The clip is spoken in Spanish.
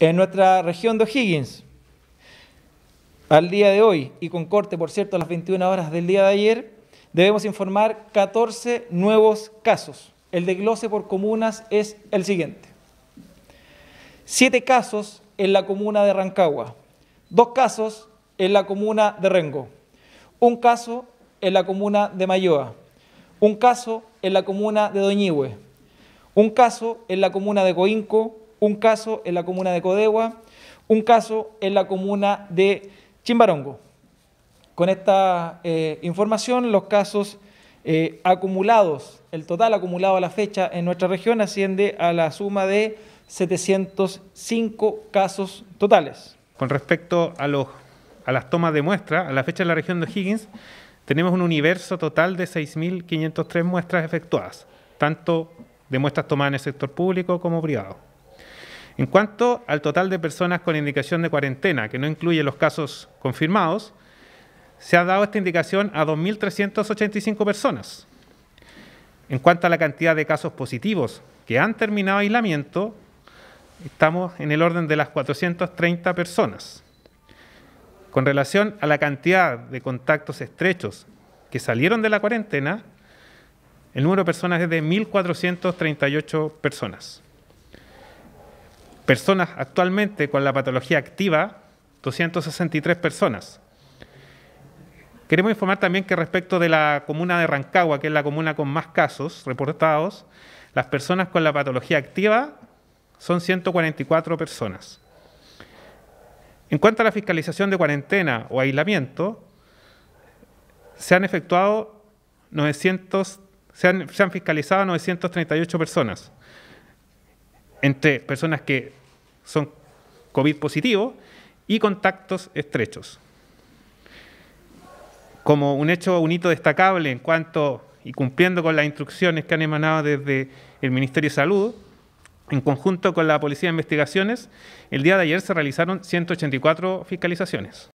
en nuestra región de O'Higgins. Al día de hoy, y con corte, por cierto, a las 21 horas del día de ayer, debemos informar 14 nuevos casos. El de desglose por comunas es el siguiente. Siete casos en la comuna de Rancagua, dos casos en la comuna de Rengo, un caso en la comuna de Mayoa, un caso en la comuna de Doñihue, un caso en la comuna de Coinco, un caso en la comuna de Codegua, un caso en la comuna de Chimbarongo. Con esta eh, información, los casos eh, acumulados, el total acumulado a la fecha en nuestra región asciende a la suma de 705 casos totales. Con respecto a, los, a las tomas de muestra a la fecha en la región de Higgins, tenemos un universo total de 6.503 muestras efectuadas, tanto de muestras tomadas en el sector público como privado. En cuanto al total de personas con indicación de cuarentena, que no incluye los casos confirmados, se ha dado esta indicación a 2.385 personas. En cuanto a la cantidad de casos positivos que han terminado aislamiento, estamos en el orden de las 430 personas. Con relación a la cantidad de contactos estrechos que salieron de la cuarentena, el número de personas es de 1.438 personas personas actualmente con la patología activa, 263 personas. Queremos informar también que respecto de la comuna de Rancagua, que es la comuna con más casos reportados, las personas con la patología activa son 144 personas. En cuanto a la fiscalización de cuarentena o aislamiento, se han efectuado 900, se han, fiscalizado 938 personas, entre personas que son COVID positivo y contactos estrechos. Como un hecho, un hito destacable en cuanto y cumpliendo con las instrucciones que han emanado desde el Ministerio de Salud, en conjunto con la Policía de Investigaciones, el día de ayer se realizaron 184 fiscalizaciones.